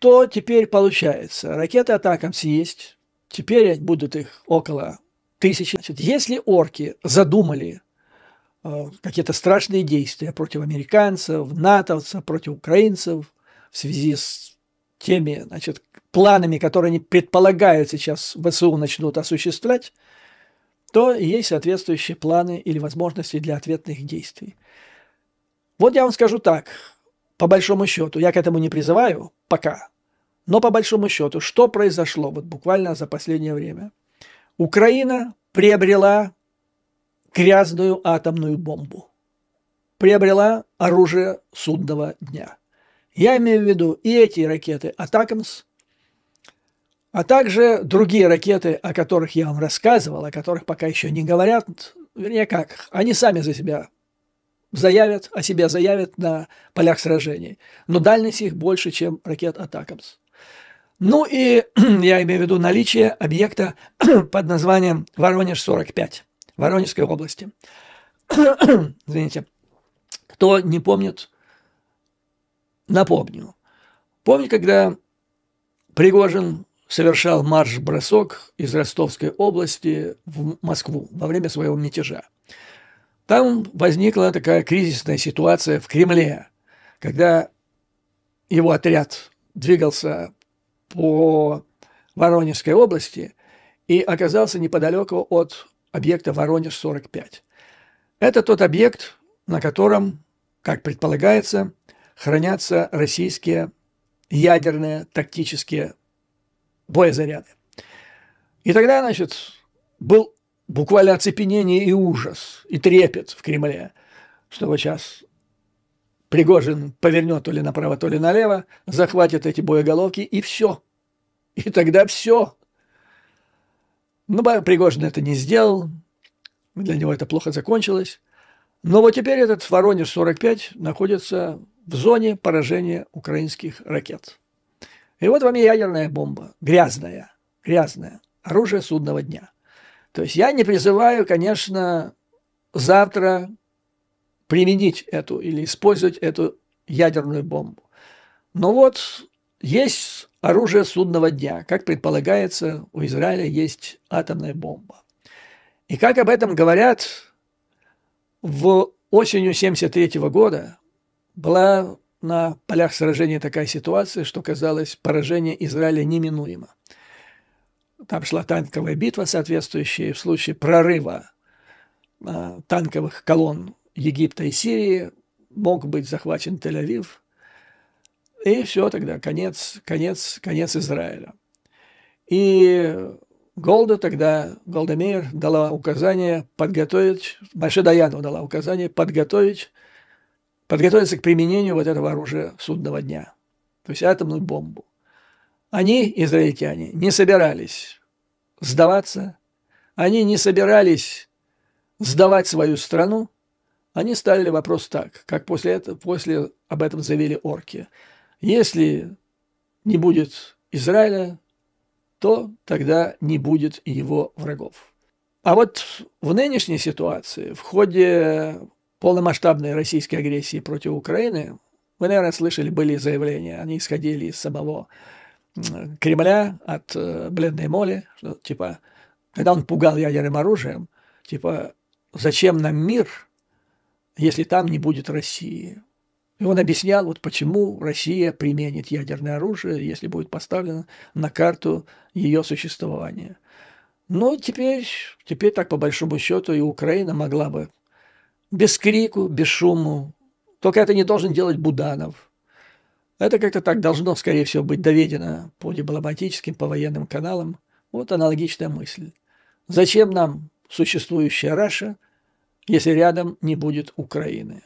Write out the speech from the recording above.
Что теперь получается? Ракеты атакамс есть, теперь будут их около тысячи. Значит, если орки задумали э, какие-то страшные действия против американцев, натовцев, против украинцев в связи с теми значит, планами, которые они предполагают сейчас ВСУ начнут осуществлять, то есть соответствующие планы или возможности для ответных действий. Вот я вам скажу так. По большому счету, я к этому не призываю пока, но по большому счету, что произошло вот буквально за последнее время? Украина приобрела грязную атомную бомбу, приобрела оружие судного дня. Я имею в виду и эти ракеты «Атакамс», а также другие ракеты, о которых я вам рассказывал, о которых пока еще не говорят, вернее как, они сами за себя заявят, о себе заявят на полях сражений. Но дальность их больше, чем ракет «Атакамс». Ну и я имею в виду наличие объекта под названием Воронеж-45 Воронежской области. Извините. Кто не помнит, напомню. Помню, когда Пригожин совершал марш-бросок из Ростовской области в Москву во время своего мятежа – там возникла такая кризисная ситуация в Кремле, когда его отряд двигался по Воронежской области и оказался неподалеку от объекта Воронеж-45. Это тот объект, на котором, как предполагается, хранятся российские ядерные тактические боезаряды. И тогда, значит, был буквально оцепенение и ужас, и трепет в Кремле, что вот сейчас Пригожин повернет то ли направо, то ли налево, захватит эти боеголовки, и все. И тогда все. Но Пригожин это не сделал, для него это плохо закончилось. Но вот теперь этот Воронеж-45 находится в зоне поражения украинских ракет. И вот вам и ядерная бомба, грязная, грязная, оружие судного дня – то есть я не призываю, конечно, завтра применить эту или использовать эту ядерную бомбу. Но вот есть оружие судного дня. Как предполагается, у Израиля есть атомная бомба. И как об этом говорят, в осенью 1973 года была на полях сражения такая ситуация, что казалось, поражение Израиля неминуемо. Там шла танковая битва соответствующая. В случае прорыва э, танковых колонн Египта и Сирии мог быть захвачен Тель-Авив. И все тогда, конец, конец, конец Израиля. И Голда тогда, Голдемейр дала указание подготовить, большой Даяну дала указание подготовить, подготовиться к применению вот этого оружия судного дня, то есть атомную бомбу. Они, израильтяне, не собирались сдаваться, они не собирались сдавать свою страну, они ставили вопрос так, как после, этого, после об этом заявили орки. Если не будет Израиля, то тогда не будет его врагов. А вот в нынешней ситуации, в ходе полномасштабной российской агрессии против Украины, вы, наверное, слышали, были заявления, они исходили из самого Кремля, от э, бледной Моли, что типа, когда он пугал ядерным оружием, типа, зачем нам мир, если там не будет России? И он объяснял, вот почему Россия применит ядерное оружие, если будет поставлено на карту ее существование. Но теперь, теперь так по большому счету и Украина могла бы без крику, без шуму. Только это не должен делать Буданов – это как-то так должно, скорее всего, быть доведено по дипломатическим, по военным каналам. Вот аналогичная мысль. Зачем нам существующая Раша, если рядом не будет Украины?